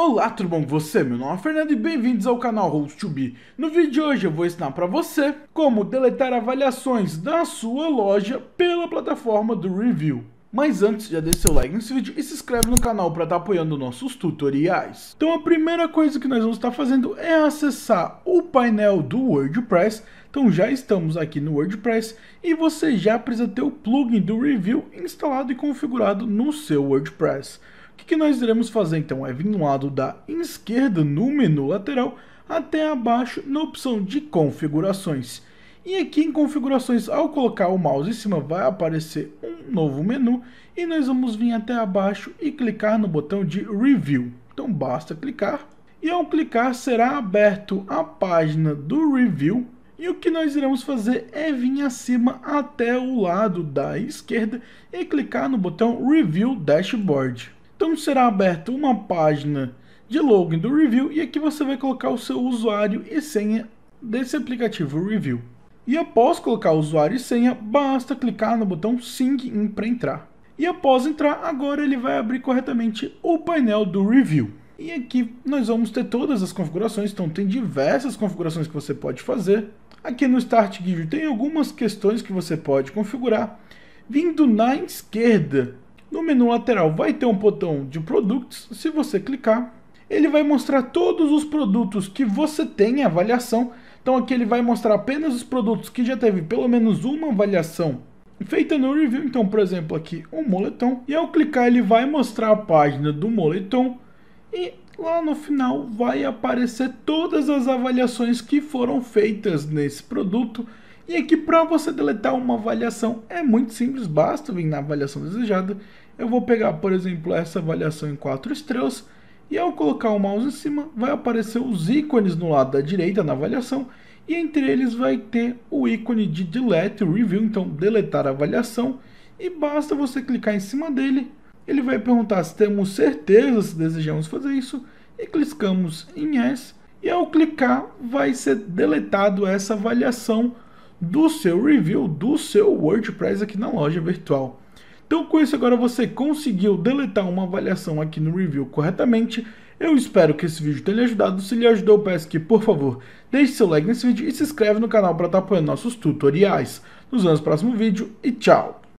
Olá, tudo bom com você? Meu nome é Fernando e bem-vindos ao canal Host2Be. No vídeo de hoje eu vou ensinar para você como deletar avaliações da sua loja pela plataforma do review. Mas antes, já deixa seu like nesse vídeo e se inscreve no canal para estar tá apoiando nossos tutoriais. Então a primeira coisa que nós vamos estar tá fazendo é acessar o painel do WordPress. Então já estamos aqui no WordPress e você já precisa ter o plugin do review instalado e configurado no seu WordPress. O que, que nós iremos fazer então? É vir no lado da esquerda, no menu lateral, até abaixo na opção de configurações. E aqui em configurações, ao colocar o mouse em cima, vai aparecer um novo menu e nós vamos vir até abaixo e clicar no botão de review. Então basta clicar e ao clicar será aberto a página do review e o que nós iremos fazer é vir acima até o lado da esquerda e clicar no botão Review Dashboard. Então será aberta uma página de login do review e aqui você vai colocar o seu usuário e senha desse aplicativo review. E após colocar usuário e senha, basta clicar no botão Sync In para entrar. E após entrar, agora ele vai abrir corretamente o painel do review. E aqui nós vamos ter todas as configurações, então tem diversas configurações que você pode fazer. Aqui no Start Guide tem algumas questões que você pode configurar. Vindo na esquerda, no menu lateral vai ter um botão de produtos. Se você clicar, ele vai mostrar todos os produtos que você tem em avaliação. Então aqui ele vai mostrar apenas os produtos que já teve pelo menos uma avaliação feita no review. Então, por exemplo, aqui um moletom. E ao clicar, ele vai mostrar a página do moletom. E lá no final vai aparecer todas as avaliações que foram feitas nesse produto. E aqui é para você deletar uma avaliação é muito simples, basta vir na avaliação desejada. Eu vou pegar, por exemplo, essa avaliação em 4 estrelas e ao colocar o mouse em cima, vai aparecer os ícones no lado da direita na avaliação e entre eles vai ter o ícone de delete review, então deletar a avaliação e basta você clicar em cima dele. Ele vai perguntar se temos certeza se desejamos fazer isso e clicamos em yes e ao clicar vai ser deletado essa avaliação do seu review do seu WordPress aqui na loja virtual. Então, com isso, agora você conseguiu deletar uma avaliação aqui no review corretamente. Eu espero que esse vídeo tenha lhe ajudado. Se lhe ajudou, peço que, por favor, deixe seu like nesse vídeo e se inscreve no canal para estar apoiando nossos tutoriais. Nos vemos no próximo vídeo e tchau!